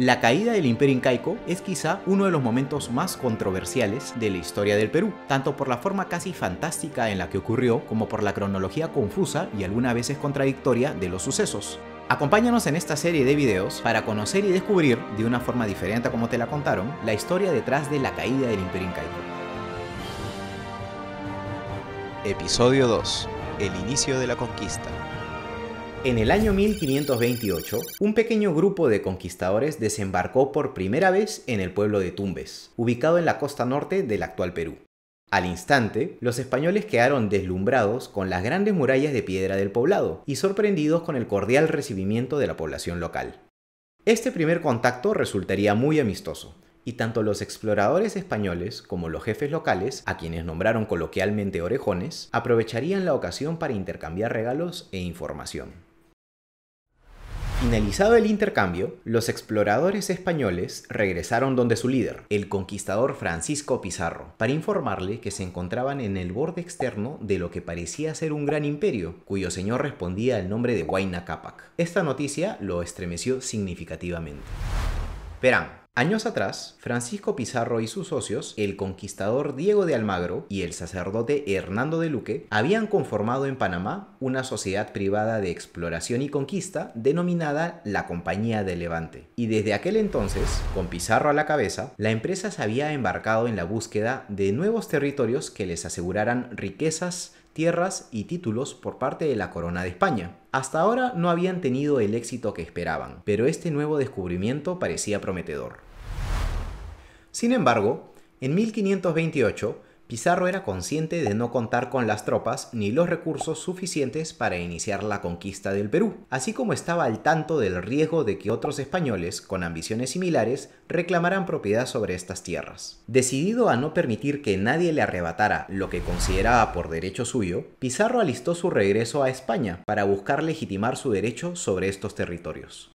La caída del imperio incaico es quizá uno de los momentos más controversiales de la historia del Perú, tanto por la forma casi fantástica en la que ocurrió como por la cronología confusa y algunas veces contradictoria de los sucesos. Acompáñanos en esta serie de videos para conocer y descubrir, de una forma diferente como te la contaron, la historia detrás de la caída del Imperio Incaico. Episodio 2. El inicio de la conquista. En el año 1528, un pequeño grupo de conquistadores desembarcó por primera vez en el pueblo de Tumbes, ubicado en la costa norte del actual Perú. Al instante, los españoles quedaron deslumbrados con las grandes murallas de piedra del poblado y sorprendidos con el cordial recibimiento de la población local. Este primer contacto resultaría muy amistoso, y tanto los exploradores españoles como los jefes locales, a quienes nombraron coloquialmente orejones, aprovecharían la ocasión para intercambiar regalos e información. Finalizado el intercambio, los exploradores españoles regresaron donde su líder, el conquistador Francisco Pizarro, para informarle que se encontraban en el borde externo de lo que parecía ser un gran imperio, cuyo señor respondía al nombre de Huayna Cápac. Esta noticia lo estremeció significativamente. Años atrás, Francisco Pizarro y sus socios, el conquistador Diego de Almagro y el sacerdote Hernando de Luque, habían conformado en Panamá una sociedad privada de exploración y conquista denominada la Compañía de Levante. Y desde aquel entonces, con Pizarro a la cabeza, la empresa se había embarcado en la búsqueda de nuevos territorios que les aseguraran riquezas, tierras y títulos por parte de la corona de España. Hasta ahora no habían tenido el éxito que esperaban, pero este nuevo descubrimiento parecía prometedor. Sin embargo, en 1528, Pizarro era consciente de no contar con las tropas ni los recursos suficientes para iniciar la conquista del Perú, así como estaba al tanto del riesgo de que otros españoles con ambiciones similares reclamaran propiedad sobre estas tierras. Decidido a no permitir que nadie le arrebatara lo que consideraba por derecho suyo, Pizarro alistó su regreso a España para buscar legitimar su derecho sobre estos territorios.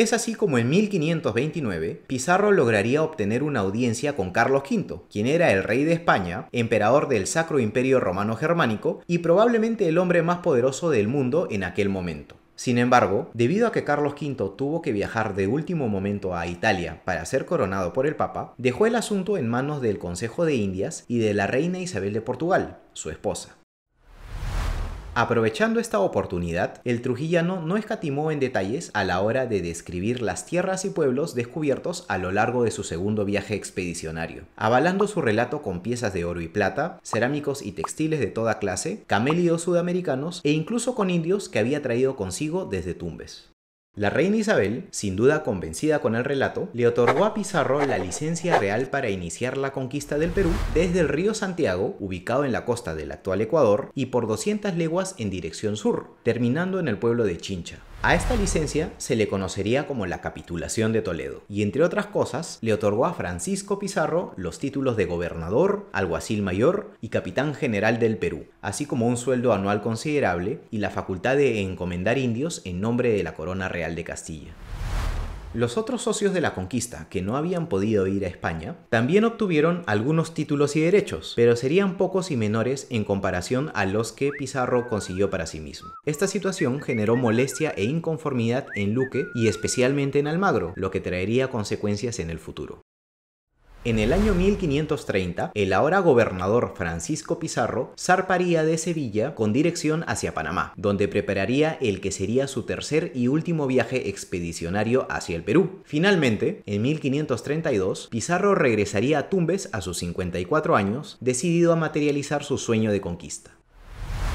Es así como en 1529 Pizarro lograría obtener una audiencia con Carlos V, quien era el rey de España, emperador del Sacro Imperio Romano Germánico y probablemente el hombre más poderoso del mundo en aquel momento. Sin embargo, debido a que Carlos V tuvo que viajar de último momento a Italia para ser coronado por el Papa, dejó el asunto en manos del Consejo de Indias y de la reina Isabel de Portugal, su esposa. Aprovechando esta oportunidad, el trujillano no escatimó en detalles a la hora de describir las tierras y pueblos descubiertos a lo largo de su segundo viaje expedicionario, avalando su relato con piezas de oro y plata, cerámicos y textiles de toda clase, camélidos sudamericanos e incluso con indios que había traído consigo desde Tumbes. La reina Isabel, sin duda convencida con el relato, le otorgó a Pizarro la licencia real para iniciar la conquista del Perú desde el río Santiago, ubicado en la costa del actual Ecuador, y por 200 leguas en dirección sur, terminando en el pueblo de Chincha. A esta licencia se le conocería como la capitulación de Toledo y entre otras cosas le otorgó a Francisco Pizarro los títulos de gobernador, alguacil mayor y capitán general del Perú, así como un sueldo anual considerable y la facultad de encomendar indios en nombre de la Corona Real de Castilla. Los otros socios de la conquista, que no habían podido ir a España, también obtuvieron algunos títulos y derechos, pero serían pocos y menores en comparación a los que Pizarro consiguió para sí mismo. Esta situación generó molestia e inconformidad en Luque y especialmente en Almagro, lo que traería consecuencias en el futuro. En el año 1530, el ahora gobernador Francisco Pizarro zarparía de Sevilla con dirección hacia Panamá, donde prepararía el que sería su tercer y último viaje expedicionario hacia el Perú. Finalmente, en 1532, Pizarro regresaría a Tumbes a sus 54 años, decidido a materializar su sueño de conquista.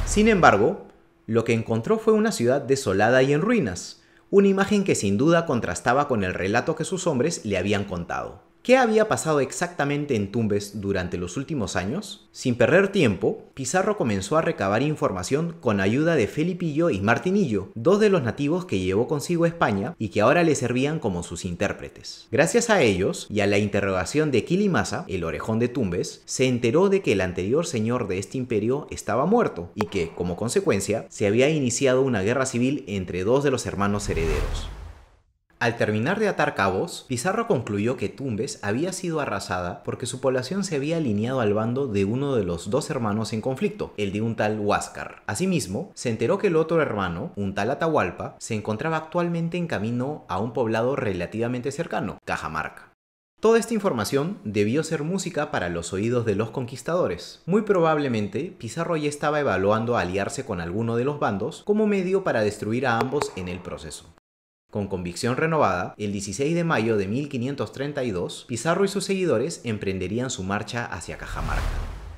Sin embargo, lo que encontró fue una ciudad desolada y en ruinas, una imagen que sin duda contrastaba con el relato que sus hombres le habían contado. ¿Qué había pasado exactamente en Tumbes durante los últimos años? Sin perder tiempo, Pizarro comenzó a recabar información con ayuda de Felipillo y Martinillo, dos de los nativos que llevó consigo a España y que ahora le servían como sus intérpretes. Gracias a ellos y a la interrogación de Quilimasa, el orejón de Tumbes, se enteró de que el anterior señor de este imperio estaba muerto y que, como consecuencia, se había iniciado una guerra civil entre dos de los hermanos herederos. Al terminar de atar cabos, Pizarro concluyó que Tumbes había sido arrasada porque su población se había alineado al bando de uno de los dos hermanos en conflicto, el de un tal Huáscar. Asimismo, se enteró que el otro hermano, un tal Atahualpa, se encontraba actualmente en camino a un poblado relativamente cercano, Cajamarca. Toda esta información debió ser música para los oídos de los conquistadores. Muy probablemente, Pizarro ya estaba evaluando aliarse con alguno de los bandos como medio para destruir a ambos en el proceso. Con convicción renovada, el 16 de mayo de 1532, Pizarro y sus seguidores emprenderían su marcha hacia Cajamarca.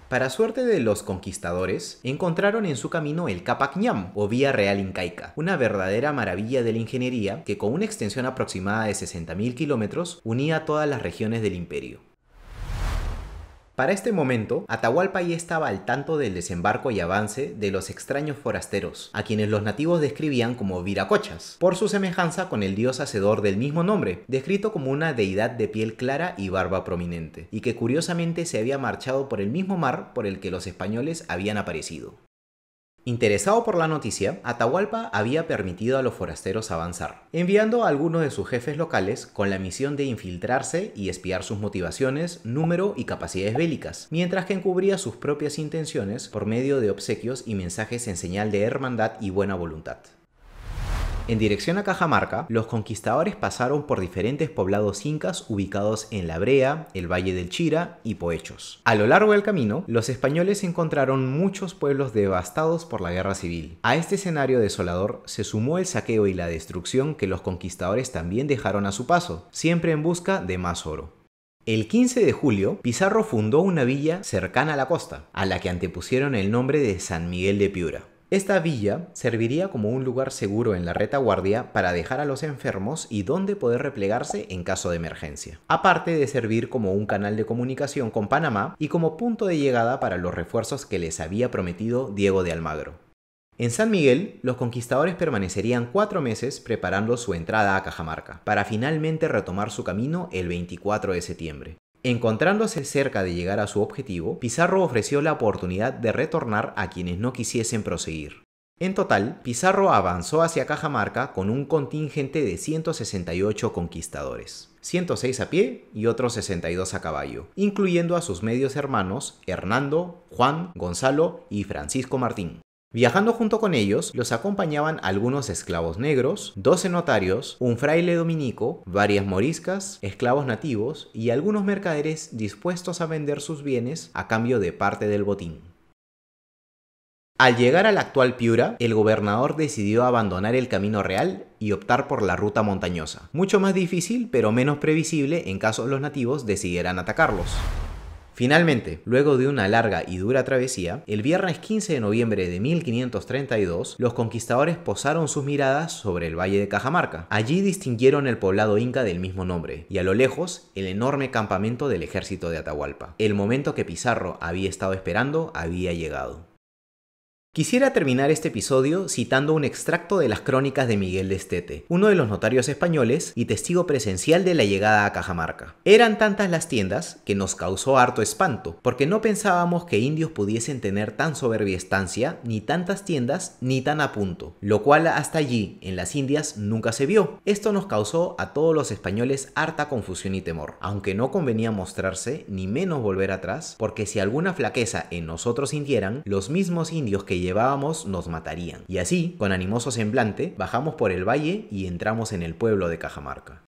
Para suerte de los conquistadores, encontraron en su camino el Qhapaq o Vía Real Incaica, una verdadera maravilla de la ingeniería que con una extensión aproximada de 60.000 kilómetros unía todas las regiones del imperio. Para este momento, Atahualpa ya estaba al tanto del desembarco y avance de los extraños forasteros, a quienes los nativos describían como viracochas, por su semejanza con el dios hacedor del mismo nombre, descrito como una deidad de piel clara y barba prominente, y que curiosamente se había marchado por el mismo mar por el que los españoles habían aparecido. Interesado por la noticia, Atahualpa había permitido a los forasteros avanzar, enviando a algunos de sus jefes locales con la misión de infiltrarse y espiar sus motivaciones, número y capacidades bélicas, mientras que encubría sus propias intenciones por medio de obsequios y mensajes en señal de hermandad y buena voluntad. En dirección a Cajamarca, los conquistadores pasaron por diferentes poblados incas ubicados en La Brea, el Valle del Chira y Poechos. A lo largo del camino, los españoles encontraron muchos pueblos devastados por la guerra civil. A este escenario desolador se sumó el saqueo y la destrucción que los conquistadores también dejaron a su paso, siempre en busca de más oro. El 15 de julio, Pizarro fundó una villa cercana a la costa, a la que antepusieron el nombre de San Miguel de Piura. Esta villa serviría como un lugar seguro en la retaguardia para dejar a los enfermos y donde poder replegarse en caso de emergencia, aparte de servir como un canal de comunicación con Panamá y como punto de llegada para los refuerzos que les había prometido Diego de Almagro. En San Miguel, los conquistadores permanecerían cuatro meses preparando su entrada a Cajamarca, para finalmente retomar su camino el 24 de septiembre. Encontrándose cerca de llegar a su objetivo, Pizarro ofreció la oportunidad de retornar a quienes no quisiesen proseguir. En total, Pizarro avanzó hacia Cajamarca con un contingente de 168 conquistadores, 106 a pie y otros 62 a caballo, incluyendo a sus medios hermanos Hernando, Juan, Gonzalo y Francisco Martín. Viajando junto con ellos, los acompañaban algunos esclavos negros, 12 notarios, un fraile dominico, varias moriscas, esclavos nativos y algunos mercaderes dispuestos a vender sus bienes a cambio de parte del botín. Al llegar a la actual Piura, el gobernador decidió abandonar el camino real y optar por la ruta montañosa, mucho más difícil pero menos previsible en caso los nativos decidieran atacarlos. Finalmente, luego de una larga y dura travesía, el viernes 15 de noviembre de 1532, los conquistadores posaron sus miradas sobre el valle de Cajamarca. Allí distinguieron el poblado inca del mismo nombre y a lo lejos el enorme campamento del ejército de Atahualpa. El momento que Pizarro había estado esperando había llegado. Quisiera terminar este episodio citando un extracto de las crónicas de Miguel de Estete, uno de los notarios españoles y testigo presencial de la llegada a Cajamarca. Eran tantas las tiendas que nos causó harto espanto, porque no pensábamos que indios pudiesen tener tan soberbia estancia, ni tantas tiendas, ni tan a punto, lo cual hasta allí, en las Indias, nunca se vio. Esto nos causó a todos los españoles harta confusión y temor, aunque no convenía mostrarse, ni menos volver atrás, porque si alguna flaqueza en nosotros sintieran, los mismos indios que llevábamos nos matarían. Y así, con animoso semblante, bajamos por el valle y entramos en el pueblo de Cajamarca.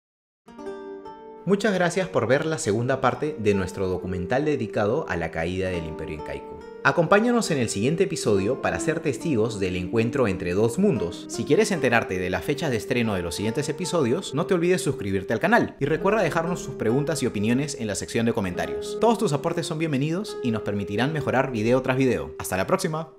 Muchas gracias por ver la segunda parte de nuestro documental dedicado a la caída del imperio incaico. Acompáñanos en el siguiente episodio para ser testigos del encuentro entre dos mundos. Si quieres enterarte de las fechas de estreno de los siguientes episodios, no te olvides suscribirte al canal y recuerda dejarnos tus preguntas y opiniones en la sección de comentarios. Todos tus aportes son bienvenidos y nos permitirán mejorar video tras video. Hasta la próxima.